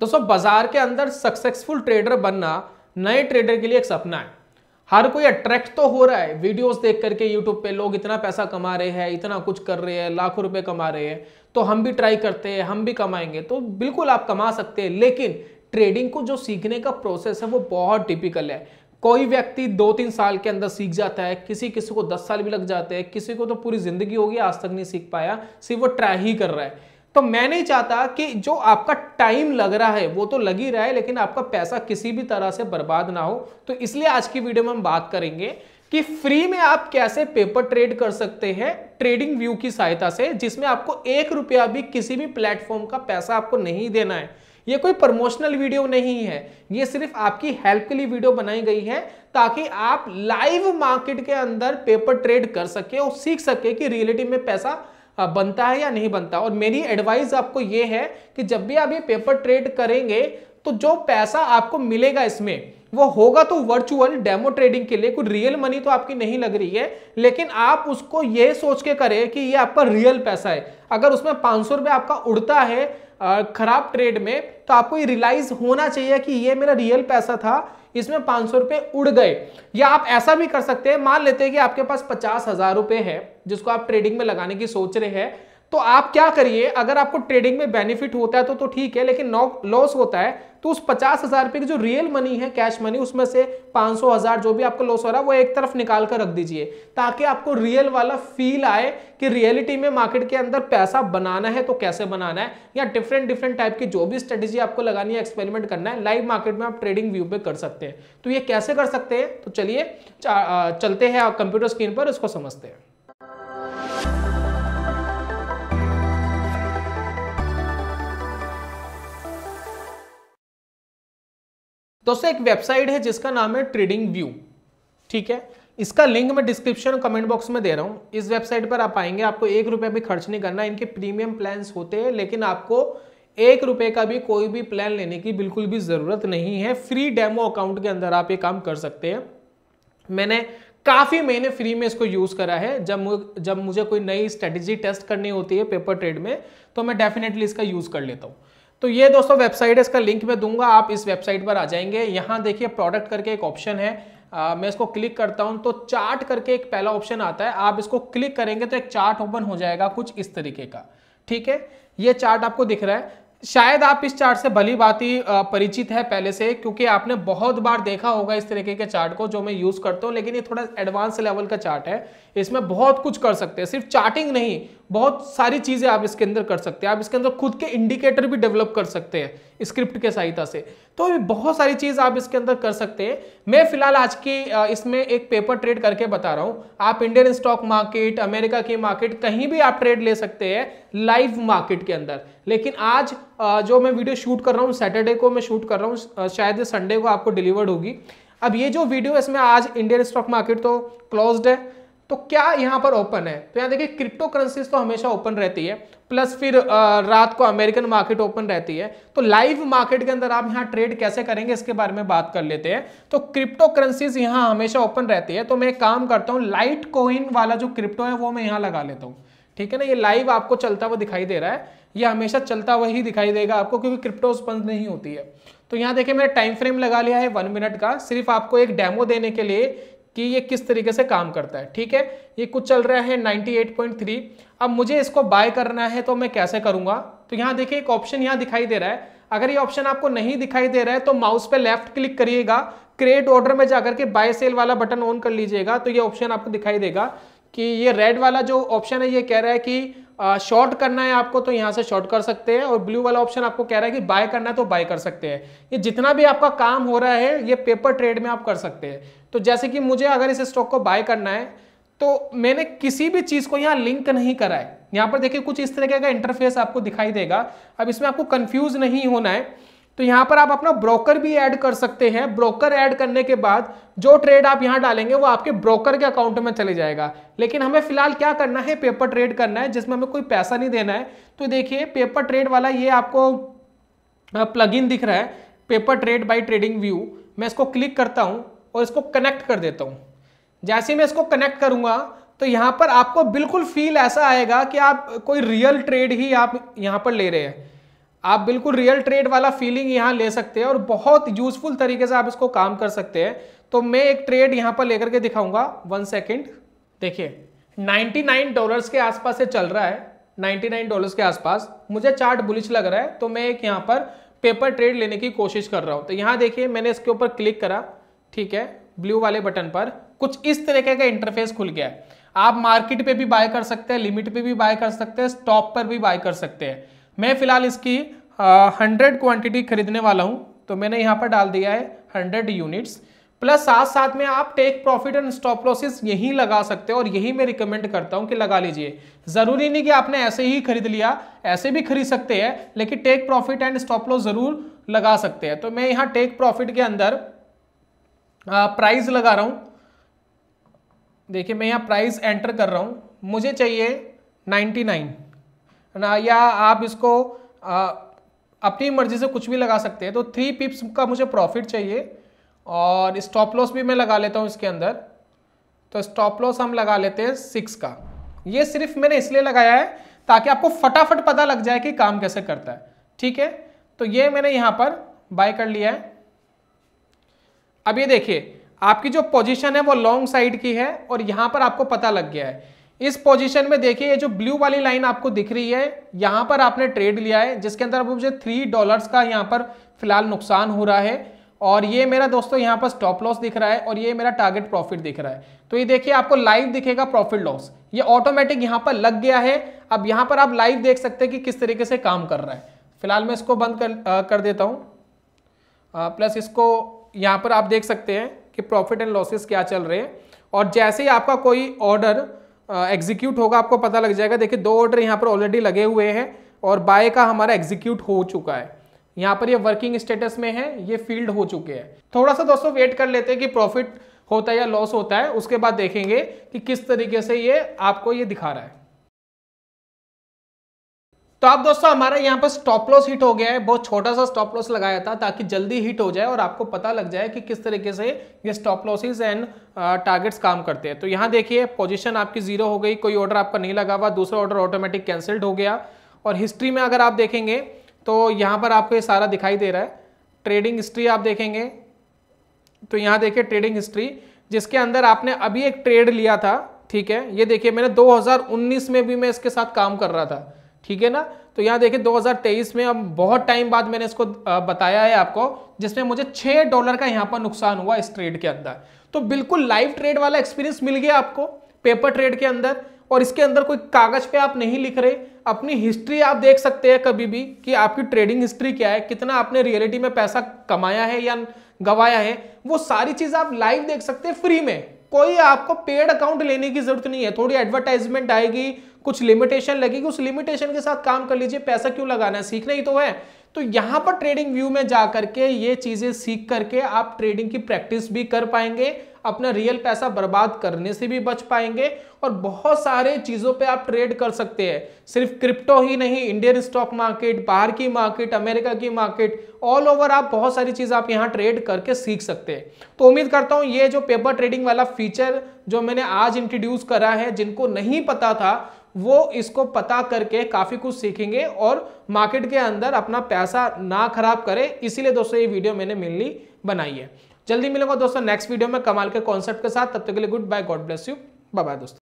दोस्तों बाजार के अंदर सक्सेसफुल ट्रेडर बनना नए ट्रेडर के लिए एक सपना है हर कोई अट्रैक्ट तो हो रहा है वीडियोस देख करके यूट्यूब पे लोग इतना पैसा कमा रहे हैं इतना कुछ कर रहे हैं लाखों रुपए कमा रहे हैं तो हम भी ट्राई करते हैं हम भी कमाएंगे तो बिल्कुल आप कमा सकते हैं लेकिन ट्रेडिंग को जो सीखने का प्रोसेस है वो बहुत टिपिकल है कोई व्यक्ति दो तीन साल के अंदर सीख जाता है किसी किसी को दस साल भी लग जाते हैं किसी को तो पूरी जिंदगी होगी आज तक नहीं सीख पाया सिर्फ वो ट्राई ही कर रहा है तो मैं नहीं चाहता कि जो आपका टाइम लग रहा है वो तो लग ही रहा है लेकिन आपका पैसा किसी भी तरह से बर्बाद ना हो तो इसलिए आज की वीडियो में हम बात करेंगे कि फ्री में आप कैसे पेपर ट्रेड कर सकते हैं ट्रेडिंग व्यू की सहायता से जिसमें आपको एक रुपया भी किसी भी प्लेटफॉर्म का पैसा आपको नहीं देना है ये कोई प्रमोशनल वीडियो नहीं है ये सिर्फ आपकी हेल्प के लिए वीडियो बनाई गई है ताकि आप लाइव मार्केट के अंदर पेपर ट्रेड कर सके और सीख सके कि रियलिटी में पैसा हाँ, बनता है या नहीं बनता और मेरी एडवाइस आपको ये है कि जब भी आप ये पेपर ट्रेड करेंगे तो जो पैसा आपको मिलेगा इसमें वो होगा तो वर्चुअल डेमो ट्रेडिंग के लिए कोई रियल मनी तो आपकी नहीं लग रही है लेकिन आप उसको ये सोच के करें कि ये आपका रियल पैसा है अगर उसमें पाँच सौ रुपये आपका उड़ता है खराब ट्रेड में तो आपको ये रियलाइज होना चाहिए कि ये मेरा रियल पैसा था इसमें पांच सौ रुपए उड़ गए या आप ऐसा भी कर सकते हैं मान लेते हैं कि आपके पास पचास हजार रुपए है जिसको आप ट्रेडिंग में लगाने की सोच रहे हैं तो आप क्या करिए अगर आपको ट्रेडिंग में बेनिफिट होता है तो तो ठीक है लेकिन लॉस होता है तो उस पचास हजार रुपये की जो रियल मनी है कैश मनी उसमें से पांच सौ हजार जो भी आपको लॉस हो रहा है वो एक तरफ निकाल कर रख दीजिए ताकि आपको रियल वाला फील आए कि रियलिटी में मार्केट के अंदर पैसा बनाना है तो कैसे बनाना है या डिफरेंट डिफरेंट टाइप की जो भी स्ट्रेटेजी आपको लगानी है एक्सपेरिमेंट करना है लाइव मार्केट में आप ट्रेडिंग व्यू पे कर सकते हैं तो ये कैसे कर सकते हैं तो चलिए चलते हैं कंप्यूटर स्क्रीन पर इसको समझते हैं दोस्तों एक वेबसाइट है जिसका नाम है ट्रेडिंग व्यू ठीक है इसका लिंक मैं डिस्क्रिप्शन और कमेंट बॉक्स में दे रहा हूँ इस वेबसाइट पर आप आएंगे आपको एक रुपया भी खर्च नहीं करना इनके प्रीमियम प्लान होते हैं लेकिन आपको एक रुपये का भी कोई भी प्लान लेने की बिल्कुल भी ज़रूरत नहीं है फ्री डेमो अकाउंट के अंदर आप ये काम कर सकते हैं मैंने काफ़ी महीने फ्री में इसको यूज़ करा है जब मुझे जब मुझे कोई नई स्ट्रेटजी टेस्ट करनी होती है पेपर ट्रेड में तो मैं डेफिनेटली इसका यूज़ कर लेता हूँ तो ये दोस्तों वेबसाइट है इसका लिंक मैं दूंगा आप इस वेबसाइट पर आ जाएंगे यहाँ देखिए प्रोडक्ट करके एक ऑप्शन है आ, मैं इसको क्लिक करता हूँ तो चार्ट करके एक पहला ऑप्शन आता है आप इसको क्लिक करेंगे तो एक चार्ट ओपन हो जाएगा कुछ इस तरीके का ठीक है ये चार्ट आपको दिख रहा है शायद आप इस चार्ट से भली बात ही परिचित है पहले से क्योंकि आपने बहुत बार देखा होगा इस तरीके के चार्ट को जो मैं यूज़ करता हूँ लेकिन ये थोड़ा एडवांस लेवल का चार्ट है इसमें बहुत कुछ कर सकते हैं सिर्फ चार्टिंग नहीं बहुत सारी चीज़ें आप इसके अंदर कर सकते हैं आप इसके अंदर खुद के इंडिकेटर भी डेवलप कर सकते हैं स्क्रिप्ट के सहायता से तो बहुत सारी चीज़ आप इसके अंदर कर सकते हैं मैं फिलहाल आज की इसमें एक पेपर ट्रेड करके बता रहा हूँ आप इंडियन स्टॉक मार्केट अमेरिका की मार्केट कहीं भी आप ट्रेड ले सकते हैं लाइव मार्केट के अंदर लेकिन आज जो मैं वीडियो शूट कर रहा हूँ सैटरडे को मैं शूट कर रहा हूँ शायद संडे को आपको डिलीवर्ड होगी अब ये जो वीडियो इसमें आज इंडियन स्टॉक मार्केट तो क्लोज्ड है तो क्या यहाँ पर ओपन है तो यहाँ देखिए क्रिप्टो करेंसीज तो हमेशा ओपन रहती है प्लस फिर रात को अमेरिकन मार्केट ओपन रहती है तो लाइव मार्केट के अंदर आप यहाँ ट्रेड कैसे करेंगे इसके बारे में बात कर लेते हैं तो क्रिप्टो करेंसीज यहाँ हमेशा ओपन रहती है तो मैं काम करता हूँ लाइट कोइन वाला जो क्रिप्टो है वो मैं यहाँ लगा लेता हूँ ठीक है ना ये लाइव आपको चलता हुआ दिखाई दे रहा है ये हमेशा चलता हुआ ही दिखाई देगा आपको क्योंकि क्रिप्टो बंद नहीं होती है तो यहाँ देखिए मैंने टाइम फ्रेम लगा लिया है वन मिनट का सिर्फ आपको एक डेमो देने के लिए कि ये किस तरीके से काम करता है ठीक है ये कुछ चल रहा है 98.3 अब मुझे इसको बाय करना है तो मैं कैसे करूंगा तो यहाँ देखिए एक ऑप्शन यहाँ दिखाई दे रहा है अगर ये ऑप्शन आपको नहीं दिखाई दे रहा है तो माउस पे लेफ्ट क्लिक करिएगा क्रिएट ऑर्डर में जाकर के बाय सेल वाला बटन ऑन कर लीजिएगा तो ये ऑप्शन आपको दिखाई देगा कि ये रेड वाला जो ऑप्शन है ये कह रहा है कि शॉर्ट करना है आपको तो यहाँ से शॉर्ट कर सकते हैं और ब्लू वाला ऑप्शन आपको कह रहा है कि बाय करना है तो बाय कर सकते हैं ये जितना भी आपका काम हो रहा है ये पेपर ट्रेड में आप कर सकते हैं तो जैसे कि मुझे अगर इस स्टॉक को बाय करना है तो मैंने किसी भी चीज़ को यहाँ लिंक नहीं करा है यहाँ पर देखिए कुछ इस तरीके का इंटरफेस आपको दिखाई देगा अब इसमें आपको कन्फ्यूज नहीं होना है तो यहाँ पर आप अपना ब्रोकर भी ऐड कर सकते हैं ब्रोकर ऐड करने के बाद जो ट्रेड आप यहाँ डालेंगे वो आपके ब्रोकर के अकाउंट में चले जाएगा लेकिन हमें फिलहाल क्या करना है पेपर ट्रेड करना है जिसमें हमें कोई पैसा नहीं देना है तो देखिए पेपर ट्रेड वाला ये आपको प्लग दिख रहा है paper trade by trading view मैं इसको क्लिक करता हूँ और इसको कनेक्ट कर देता हूँ जैसे मैं इसको कनेक्ट करूँगा तो यहाँ पर आपको बिल्कुल फील ऐसा आएगा कि आप कोई रियल ट्रेड ही आप यहाँ पर ले रहे हैं आप बिल्कुल रियल ट्रेड वाला फीलिंग यहाँ ले सकते हैं और बहुत यूजफुल तरीके से आप इसको काम कर सकते हैं तो मैं एक ट्रेड यहाँ पर लेकर के दिखाऊंगा वन सेकेंड देखिए 99 डॉलर्स के आसपास से चल रहा है 99 डॉलर्स के आसपास मुझे चार्ट बुलिश लग रहा है तो मैं एक यहाँ पर पेपर ट्रेड लेने की कोशिश कर रहा हूँ तो यहाँ देखिए मैंने इसके ऊपर क्लिक करा ठीक है ब्लू वाले बटन पर कुछ इस तरीके का इंटरफेस खुल गया है आप मार्केट पे भी बाय कर सकते हैं लिमिट पे भी बाय कर सकते हैं स्टॉप पर भी बाय कर सकते हैं मैं फ़िलहाल इसकी हंड्रेड क्वांटिटी खरीदने वाला हूँ तो मैंने यहाँ पर डाल दिया है हंड्रेड यूनिट्स प्लस साथ साथ में आप take profit and stop losses यहीं लगा सकते हो और यही मैं रिकमेंड करता हूं कि लगा लीजिए ज़रूरी नहीं कि आपने ऐसे ही खरीद लिया ऐसे भी खरीद सकते हैं लेकिन take profit and stop loss ज़रूर लगा सकते हैं तो मैं यहाँ टेक प्रॉफिट के अंदर प्राइस लगा रहा हूँ देखिए मैं यहाँ प्राइस एंटर कर रहा हूँ मुझे चाहिए नाइन्टी नाइन ना या आप इसको आ, अपनी मर्जी से कुछ भी लगा सकते हैं तो थ्री पिप्स का मुझे प्रॉफिट चाहिए और स्टॉप लॉस भी मैं लगा लेता हूँ इसके अंदर तो स्टॉप लॉस हम लगा लेते हैं सिक्स का ये सिर्फ मैंने इसलिए लगाया है ताकि आपको फटाफट पता लग जाए कि काम कैसे करता है ठीक है तो ये मैंने यहाँ पर बाय कर लिया है अब ये देखिए आपकी जो पोजीशन है वो लॉन्ग साइड की है और यहाँ पर आपको पता लग गया है इस पोजीशन में देखिए ये जो ब्लू वाली लाइन आपको दिख रही है यहां पर आपने ट्रेड लिया है जिसके अंदर मुझे थ्री डॉलर्स का यहाँ पर फिलहाल नुकसान हो रहा है और ये मेरा दोस्तों यहाँ पर स्टॉप लॉस दिख रहा है और ये मेरा टारगेट प्रॉफिट दिख रहा है तो ये देखिए आपको लाइव दिखेगा प्रॉफिट लॉस ये ऑटोमेटिक यहाँ पर लग गया है अब यहाँ पर आप लाइव देख सकते हैं कि किस तरीके से काम कर रहा है फिलहाल मैं इसको बंद कर आ, कर देता हूँ प्लस इसको यहाँ पर आप देख सकते हैं कि प्रॉफिट एंड लॉसेस क्या चल रहे हैं और जैसे ही आपका कोई ऑर्डर एग्जीक्यूट होगा आपको पता लग जाएगा देखिए दो ऑर्डर यहाँ पर ऑलरेडी लगे हुए हैं और बाय का हमारा एग्जीक्यूट हो चुका है यहाँ पर ये वर्किंग स्टेटस में है ये फील्ड हो चुके हैं थोड़ा सा दोस्तों वेट कर लेते हैं कि प्रॉफिट होता है या लॉस होता है उसके बाद देखेंगे कि किस तरीके से ये आपको ये दिखा रहा है तो आप दोस्तों हमारा यहाँ पर स्टॉप लॉस हिट हो गया है बहुत छोटा सा स्टॉप लॉस लगाया था ताकि जल्दी हिट हो जाए और आपको पता लग जाए कि किस तरीके से ये स्टॉप लॉसेज एंड टारगेट्स काम करते हैं तो यहाँ देखिए पोजीशन आपकी जीरो हो गई कोई ऑर्डर आपका नहीं लगा हुआ दूसरा ऑर्डर ऑटोमेटिक कैंसिल्ड हो गया और हिस्ट्री में अगर आप देखेंगे तो यहाँ पर आपको ये सारा दिखाई दे रहा है ट्रेडिंग हिस्ट्री आप देखेंगे तो यहाँ देखिए ट्रेडिंग हिस्ट्री जिसके अंदर आपने अभी एक ट्रेड लिया था ठीक है ये देखिए मैंने दो में भी मैं इसके साथ काम कर रहा था ठीक है ना तो यहाँ देखिए 2023 में अब बहुत टाइम बाद मैंने इसको बताया है आपको जिसमें मुझे छः डॉलर का यहाँ पर नुकसान हुआ इस ट्रेड के अंदर तो बिल्कुल लाइव ट्रेड वाला एक्सपीरियंस मिल गया आपको पेपर ट्रेड के अंदर और इसके अंदर कोई कागज पे आप नहीं लिख रहे अपनी हिस्ट्री आप देख सकते हैं कभी भी कि आपकी ट्रेडिंग हिस्ट्री क्या है कितना आपने रियलिटी में पैसा कमाया है या गवाया है वो सारी चीज आप लाइव देख सकते हैं फ्री में कोई आपको पेड अकाउंट लेने की जरूरत नहीं है थोड़ी एडवर्टाइजमेंट आएगी कुछ लिमिटेशन लगेगी उस लिमिटेशन के साथ काम कर लीजिए पैसा क्यों लगाना है सीखना ही तो है तो यहां पर ट्रेडिंग व्यू में जाकर के ये चीजें सीख करके आप ट्रेडिंग की प्रैक्टिस भी कर पाएंगे अपना रियल पैसा बर्बाद करने से भी बच पाएंगे और बहुत सारे चीज़ों पे आप ट्रेड कर सकते हैं सिर्फ क्रिप्टो ही नहीं इंडियन स्टॉक मार्केट बाहर की मार्केट अमेरिका की मार्केट ऑल ओवर आप बहुत सारी चीज़ आप यहाँ ट्रेड करके सीख सकते हैं तो उम्मीद करता हूँ ये जो पेपर ट्रेडिंग वाला फीचर जो मैंने आज इंट्रोड्यूस करा है जिनको नहीं पता था वो इसको पता करके काफ़ी कुछ सीखेंगे और मार्केट के अंदर अपना पैसा ना खराब करें इसीलिए दोस्तों ये वीडियो मैंने मेनली बनाई है जल्दी मिलूंगा दोस्तों नेक्स्ट वीडियो में कमाल के कॉन्सेप्ट के साथ तब तक के लिए goodbye God bless you bye दोस्तों